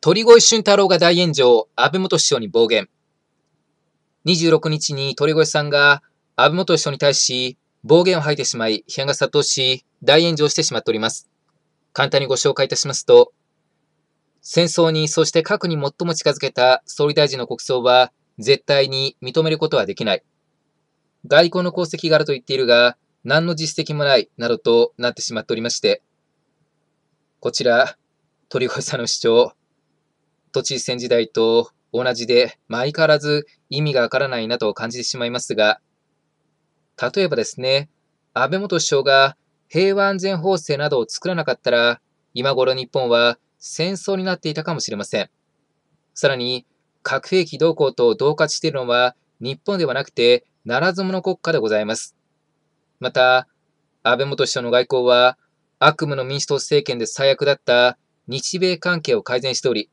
鳥越俊太郎が大炎上、安倍元首相に暴言。26日に鳥越さんが安倍元首相に対し暴言を吐いてしまい、批判が殺到し、大炎上してしまっております。簡単にご紹介いたしますと、戦争に、そして核に最も近づけた総理大臣の国葬は、絶対に認めることはできない。外交の功績があると言っているが、何の実績もない、などとなってしまっておりまして、こちら、鳥越さんの主張、都知事選時代と同じで、相変わらず意味がわからないなと感じてしまいますが、例えばですね、安倍元首相が平和安全法制などを作らなかったら、今頃日本は戦争になっていたかもしれません。さらに、核兵器動向と同化しているのは日本ではなくて、ならず者国家でございます。また、安倍元首相の外交は、悪夢の民主党政権で最悪だった日米関係を改善しており、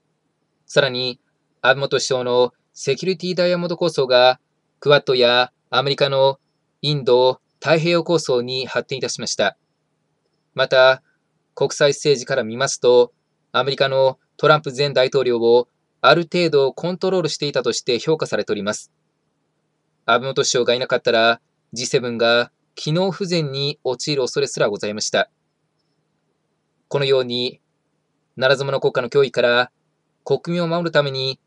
さらに、安倍元首相のセキュリティダイヤモンド構想が、クワッドやアメリカのインド太平洋構想に発展いたしました。また、国際政治から見ますと、アメリカのトランプ前大統領をある程度コントロールしていたとして評価されております。安倍元首相がいなかったら G7 が機能不全に陥る恐れすらございました。このように、ならず者国家の脅威から国民を守るために、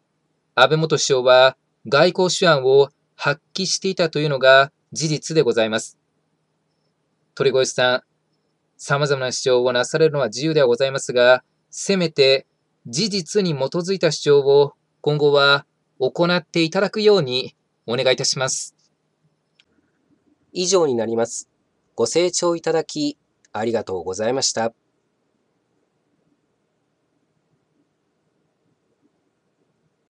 安倍元首相は外交手腕を発揮していたというのが事実でございます。鳥越さん、様々な主張をなされるのは自由ではございますが、せめて事実に基づいた主張を今後は行っていただくようにお願いいたします。以上になります。ご清聴いただきありがとうございました。